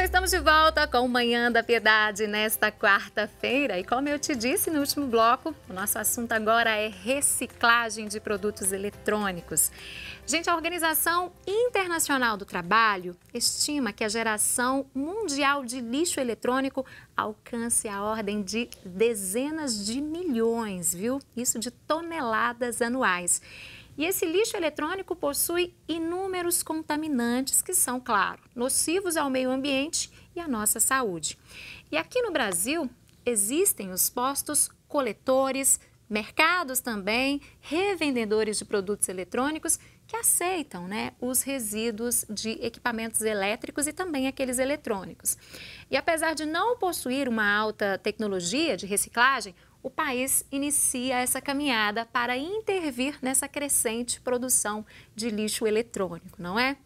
já estamos de volta com Manhã da Piedade nesta quarta-feira. E como eu te disse no último bloco, o nosso assunto agora é reciclagem de produtos eletrônicos. Gente, a Organização Internacional do Trabalho estima que a geração mundial de lixo eletrônico alcance a ordem de dezenas de milhões, viu? Isso de toneladas anuais. E esse lixo eletrônico possui inúmeros contaminantes que são, claro, nocivos ao meio ambiente e à nossa saúde. E aqui no Brasil existem os postos coletores, mercados também, revendedores de produtos eletrônicos que aceitam né, os resíduos de equipamentos elétricos e também aqueles eletrônicos. E apesar de não possuir uma alta tecnologia de reciclagem, o país inicia essa caminhada para intervir nessa crescente produção de lixo eletrônico, não é?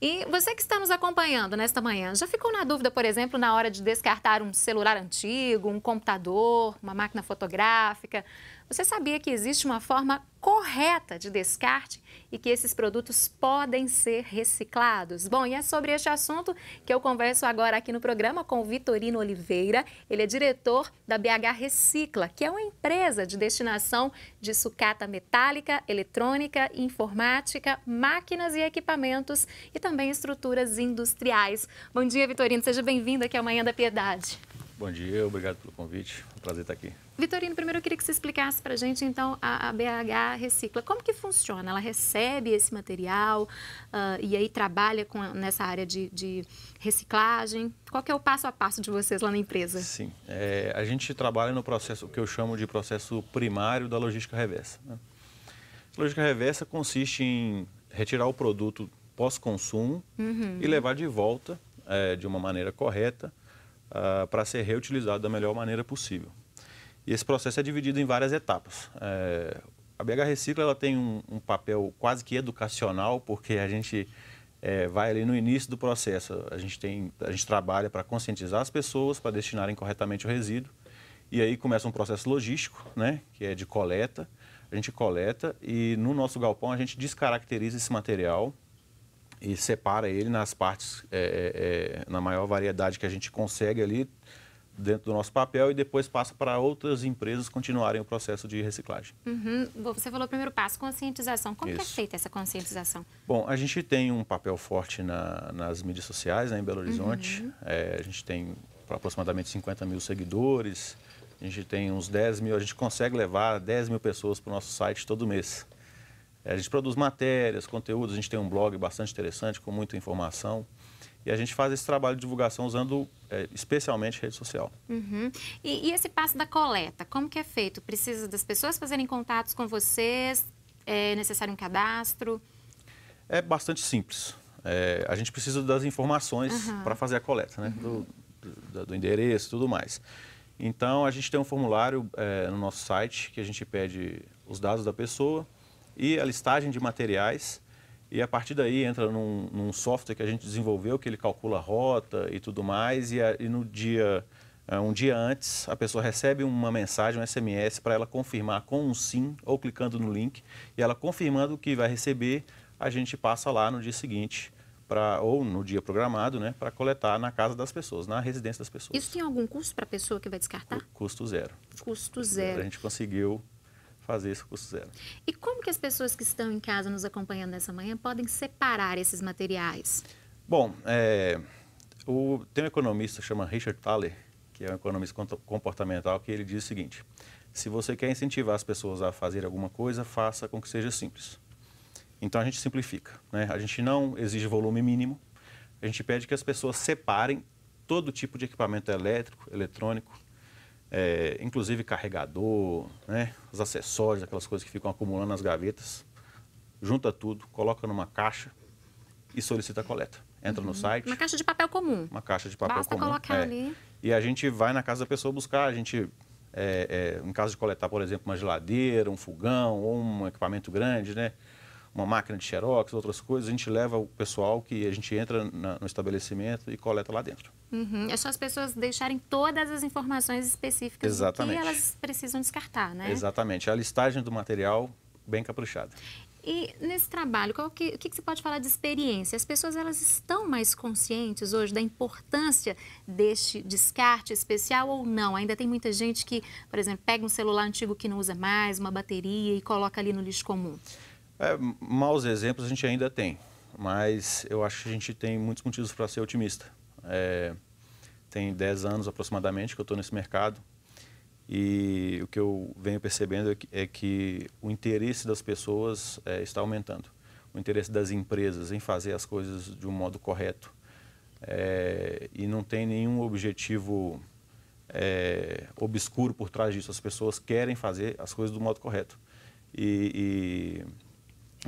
E você que está nos acompanhando nesta manhã, já ficou na dúvida, por exemplo, na hora de descartar um celular antigo, um computador, uma máquina fotográfica? Você sabia que existe uma forma correta de descarte e que esses produtos podem ser reciclados. Bom, e é sobre este assunto que eu converso agora aqui no programa com o Vitorino Oliveira. Ele é diretor da BH Recicla, que é uma empresa de destinação de sucata metálica, eletrônica, informática, máquinas e equipamentos e também estruturas industriais. Bom dia, Vitorino. Seja bem-vindo aqui ao Manhã da Piedade. Bom dia, obrigado pelo convite. É um prazer estar aqui. Vitorino, primeiro eu queria que você explicasse para a gente, então, a, a, BH Recicla. Como que funciona? Ela recebe esse material uh, e aí trabalha com, nessa área de, de, reciclagem? Qual que é o passo a passo de vocês lá na empresa? Sim, é, a gente trabalha no processo que eu chamo de processo primário da logística reversa. Né? A logística reversa consiste em retirar o produto pós-consumo uhum. e levar de volta é, de uma maneira correta uh, ah, para ser reutilizado da melhor maneira possível. E esse processo é dividido em várias etapas. É, a BH Recicla ela tem um, um, papel quase que educacional, porque a gente é, vai ali no início do processo. A gente, tem, a gente trabalha para conscientizar as pessoas para destinarem corretamente o resíduo. E aí começa um processo logístico, né, que é de coleta. A gente coleta e no nosso galpão a gente descaracteriza esse material e separa ele nas partes, é, é, é, na maior variedade que a gente consegue ali dentro do nosso papel e depois passa para outras empresas continuarem o processo de reciclagem. Uhum. Você falou o primeiro passo, conscientização. Como que é feita essa conscientização? Bom, a gente tem um papel forte na, nas mídias sociais né, em Belo Horizonte. Uhum. É, a gente tem aproximadamente 50 mil seguidores, a gente tem uns 10 mil, a gente consegue levar 10 mil pessoas para o nosso site todo mês. É, a gente produz matérias, conteúdos, a gente tem um blog bastante interessante, com muita informação. E a gente faz esse trabalho de divulgação usando é, especialmente rede social. Uhum. E, e, esse passo da coleta, como que é feito? Precisa das pessoas fazerem contatos com vocês? É necessário um cadastro? É bastante simples. É, a gente precisa das informações uhum. para fazer a coleta, né? Uhum. Do, do, do endereço e tudo mais. Então, a gente tem um formulário é, no nosso site que a gente pede os dados da pessoa, e a listagem de materiais. E a partir daí entra num, num software que a gente desenvolveu, que ele calcula a rota e tudo mais. E, a, e no dia, é, um dia antes, a pessoa recebe uma mensagem, um SMS, para ela confirmar com um sim ou clicando no link. E ela confirmando que vai receber, a gente passa lá no dia seguinte Pra, ou no dia programado, né, para coletar na casa das pessoas, na residência das pessoas. Isso tem algum custo para a pessoa que vai descartar? Custo zero. Custo zero. A gente conseguiu fazer esse custo zero. E como que as pessoas que estão em casa nos acompanhando nessa manhã podem separar esses materiais? Bom, é, o, tem um economista chamado chama Richard Thaler, que é um economista comportamental, que ele diz o seguinte, se você quer incentivar as pessoas a fazer alguma coisa, faça com que seja simples. Então a gente simplifica, né? a gente não exige volume mínimo, a gente pede que as pessoas separem todo tipo de equipamento elétrico, eletrônico, é, inclusive carregador, né, os acessórios, aquelas coisas que ficam acumulando nas gavetas, junta tudo, coloca numa caixa e solicita a coleta. Entra uhum. no site. Uma caixa de papel comum. Uma caixa de papel Basta comum. Basta colocar é. ali. E a gente vai na casa da pessoa buscar, a gente é, é, em caso de coletar, por exemplo, uma geladeira, um fogão ou um equipamento grande, né? uma máquina de xerox, outras coisas, a gente leva o pessoal que a gente entra na, no estabelecimento e coleta lá dentro. Uhum. É só as pessoas deixarem todas as informações específicas Exatamente. que elas precisam descartar, né? Exatamente. A listagem do material bem caprichada. E nesse trabalho, qual que, o que, que você pode falar de experiência? As pessoas elas estão mais conscientes hoje da importância deste descarte especial ou não? Ainda tem muita gente que, por exemplo, pega um celular antigo que não usa mais, uma bateria e coloca ali no lixo comum. É, maus exemplos a gente ainda tem, mas eu acho que a gente tem muitos motivos para ser otimista. É, tem 10 anos aproximadamente que eu estou nesse mercado e o que eu venho percebendo é que, é que o interesse das pessoas é, está aumentando. O interesse das empresas em fazer as coisas de um modo correto. É, e não tem nenhum objetivo é, obscuro por trás disso. As pessoas querem fazer as coisas do modo correto. e, e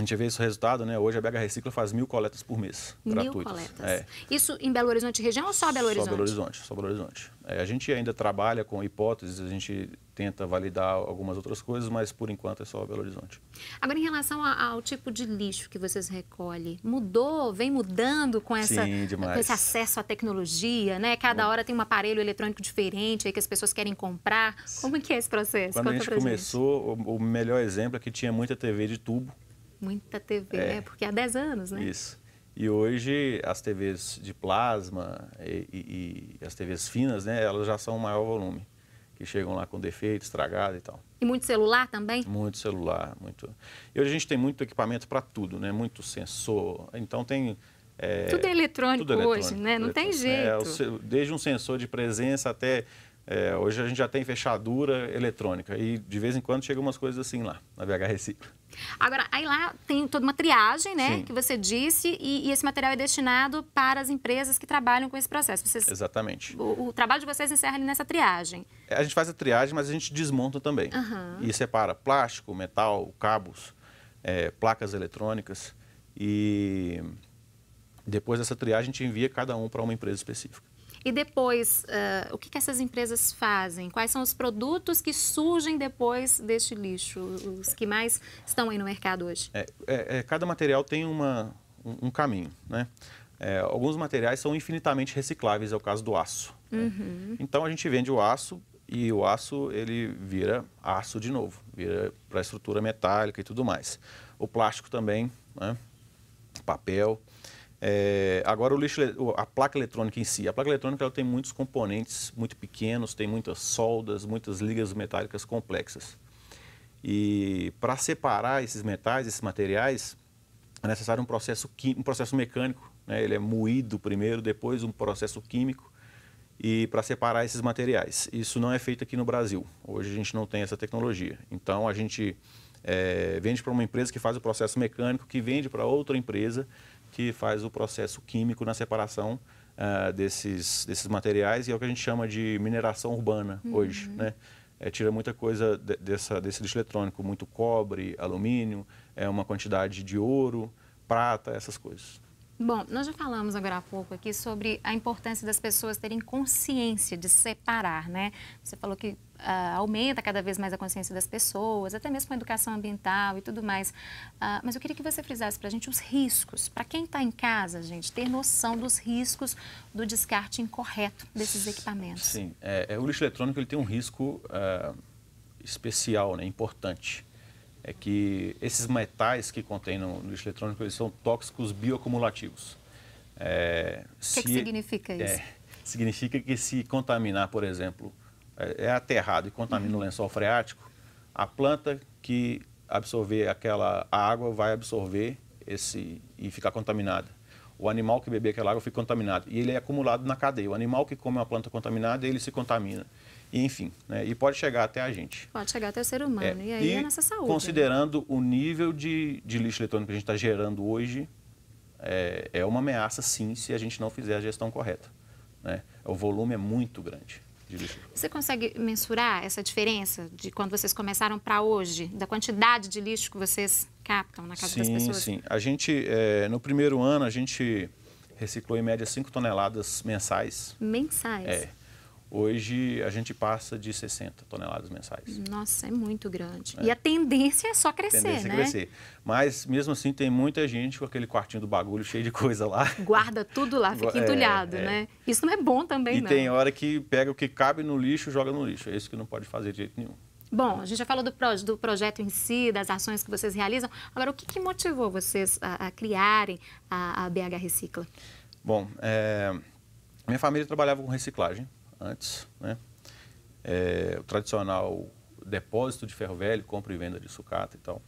a gente vê esse resultado, né? Hoje a BH Recicla faz mil coletas por mês, mil gratuitas. coletas. É. Isso em Belo Horizonte região ou só Belo Horizonte? Só Belo Horizonte, só Belo Horizonte. É, a gente ainda trabalha com hipóteses, a gente tenta validar algumas outras coisas, mas por enquanto é só Belo Horizonte. Agora, em relação ao tipo de lixo que vocês recolhem, mudou, vem mudando com, essa, Sim, com esse acesso à tecnologia, né? Cada Bom. hora tem um aparelho eletrônico diferente aí que as pessoas querem comprar. Como é que é esse processo? Quando Conta a gente começou, gente. o melhor exemplo é que tinha muita TV de tubo Muita TV, é, porque há 10 anos, né? Isso. E hoje as TVs de plasma e, e, e, as TVs finas, né, elas já são maior volume, que chegam lá com defeito, estragado e tal. E muito celular também? Muito celular, muito. E hoje a gente tem muito equipamento para tudo, né? Muito sensor. Então tem é, tudo, é eletrônico tudo é eletrônico hoje, né? Não é tem é, jeito. É, desde um sensor de presença até é, hoje a gente já tem fechadura eletrônica e de vez em quando chegam umas coisas assim lá na VH Recicla. Agora, aí lá tem toda uma triagem, né, Sim. que você disse, e, e, esse material é destinado para as empresas que trabalham com esse processo. Vocês, Exatamente. O, o, trabalho de vocês encerra ali nessa triagem. É, a gente faz a triagem, mas a gente desmonta também. Uhum. E separa plástico, metal, cabos, é, placas eletrônicas. E depois dessa triagem, a gente envia cada um para uma empresa específica. E depois, uh, o que, que, essas empresas fazem? Quais são os produtos que surgem depois deste lixo, os que mais estão aí no mercado hoje? É, é, é cada material tem uma, um, um caminho, né? É, alguns materiais são infinitamente recicláveis, é o caso do aço. Né? Uhum. Né? Então a gente vende o aço e o aço ele vira aço de novo, vira para estrutura metálica e tudo mais. O plástico também, né? papel. É, agora, o lixo, a placa eletrônica em si. A placa eletrônica ela tem muitos componentes muito pequenos, tem muitas soldas, muitas ligas metálicas complexas. E para separar esses metais, esses materiais, é necessário um processo, um processo mecânico. Né? Ele é moído primeiro, depois um processo químico e para separar esses materiais. Isso não é feito aqui no Brasil. Hoje a gente não tem essa tecnologia. Então a gente é, vende para uma empresa que faz o processo mecânico, que vende para outra empresa que faz o processo químico na separação uh, desses, desses materiais e é o que a gente chama de mineração urbana uhum. hoje, né? É, tira muita coisa de, dessa, desse lixo eletrônico, muito cobre, alumínio, é uma quantidade de ouro, prata, essas coisas. Bom, nós já falamos agora há pouco aqui sobre a importância das pessoas terem consciência de separar, né? Você falou que Uh, aumenta cada vez mais a consciência das pessoas, até mesmo com a educação ambiental e tudo mais. Uh, mas eu queria que você frisasse para a gente os riscos. Para quem está em casa, gente, ter noção dos riscos do descarte incorreto desses equipamentos. Sim, é, é o lixo eletrônico ele tem um risco uh, especial, né, importante é que esses metais que contêm no, lixo eletrônico eles são tóxicos bioacumulativos. É, o que, se, que significa é, isso? significa que se contaminar, por exemplo, é, é aterrado e contamina uhum. o lençol freático, a planta que absorver aquela água vai absorver esse e ficar contaminada. O animal que beber aquela água fica contaminado e ele é acumulado na cadeia. O animal que come uma planta contaminada, ele se contamina e enfim, né? e pode chegar até a gente. Pode chegar até o ser humano, é, e aí e é nossa saúde. Né? considerando né? o nível de, de lixo eletrônico que a gente está gerando hoje, é, é, uma ameaça sim se a gente não fizer a gestão correta. Né? O volume é muito grande. de lixo. Você consegue mensurar essa diferença de quando vocês começaram para hoje, da quantidade de lixo que vocês captam na casa sim, das pessoas? Sim, sim. A gente, é, no primeiro ano, a gente reciclou em média 5 toneladas mensais. Mensais? É. Hoje a gente passa de 60 toneladas mensais. Nossa, é muito grande. É. E a tendência é só crescer, tendência é né? É crescer. Mas mesmo assim tem muita gente com aquele quartinho do bagulho cheio de coisa lá. Guarda tudo lá, fica é, entulhado, é. né? Isso não é bom também, e não. E tem hora que pega o que cabe no lixo, e joga no lixo. É isso que não pode fazer de jeito nenhum. Bom, a gente já falou do, do projeto em si, das ações que vocês realizam. Agora, o que, que motivou vocês a, a criarem a, a, BH Recicla? Bom, eh, minha família trabalhava com reciclagem antes. Né? É, o tradicional depósito de ferro velho, compra e venda de sucata e tal.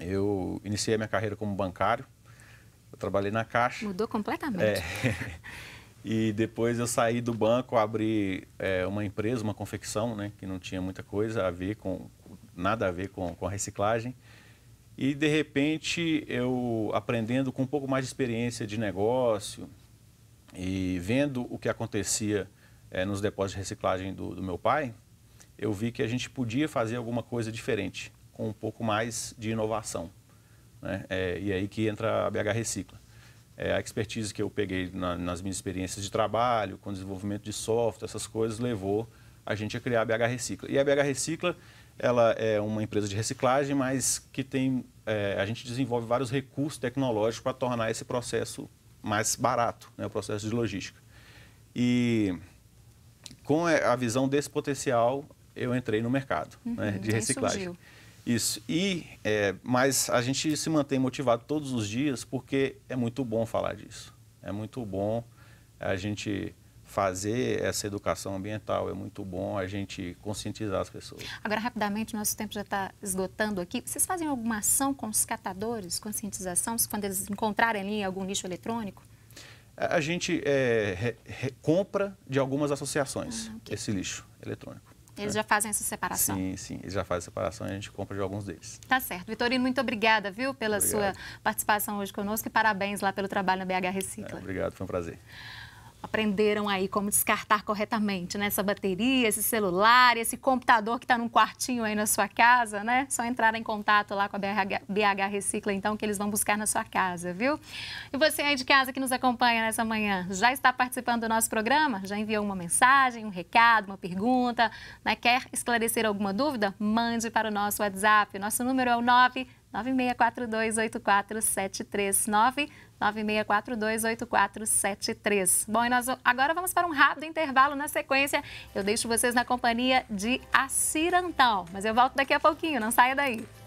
Eu iniciei a minha carreira como bancário, eu trabalhei na Caixa. Mudou completamente. É, e depois eu saí do banco, abri é, uma empresa, uma confecção, né, que não tinha muita coisa a ver com, nada a ver com, com a reciclagem. E de repente eu aprendendo com um pouco mais de experiência de negócio e vendo o que acontecia é, nos depósitos de reciclagem do, do meu pai, eu vi que a gente podia fazer alguma coisa diferente, com um pouco mais de inovação. Né? É, e aí que entra a BH Recicla. É, a expertise que eu peguei na, nas minhas experiências de trabalho, com desenvolvimento de software, essas coisas, levou a gente a criar a BH Recicla. E a BH Recicla ela é uma empresa de reciclagem, mas que tem é, a gente desenvolve vários recursos tecnológicos para tornar esse processo mais barato, né, o processo de logística. E com a visão desse potencial, eu entrei no mercado uhum, né, de então reciclagem. Isso. E, é, mas a gente se mantém motivado todos os dias porque é muito bom falar disso. É muito bom a gente fazer essa educação ambiental, é muito bom a gente conscientizar as pessoas. Agora, rapidamente, nosso tempo já está esgotando aqui. Vocês fazem alguma ação com os catadores, conscientização, quando eles encontrarem ali algum lixo eletrônico? a gente é, compra de algumas associações ah, okay. esse lixo eletrônico. Eles né? já fazem essa separação. Sim, sim, eles já fazem a separação e a gente compra de alguns deles. Tá certo. Vitorino, muito obrigada, viu, pela Obrigado. sua participação hoje conosco e parabéns lá pelo trabalho na BH Recicla. É, obrigado, foi um prazer aprenderam aí como descartar corretamente, né? Essa bateria, esse celular, esse computador que está num quartinho aí na sua casa, né? Só entrar em contato lá com a BH, BH Recicla, então, que eles vão buscar na sua casa, viu? E você aí de casa que nos acompanha nessa manhã, já está participando do nosso programa? Já enviou uma mensagem, um recado, uma pergunta? Né? Quer esclarecer alguma dúvida? Mande para o nosso WhatsApp. Nosso número é o 9 96428473, 96428473. Bom, e nós agora vamos para um rápido intervalo. Na sequência, eu deixo vocês na companhia de Acirantão. Mas eu volto daqui a pouquinho, não saia daí.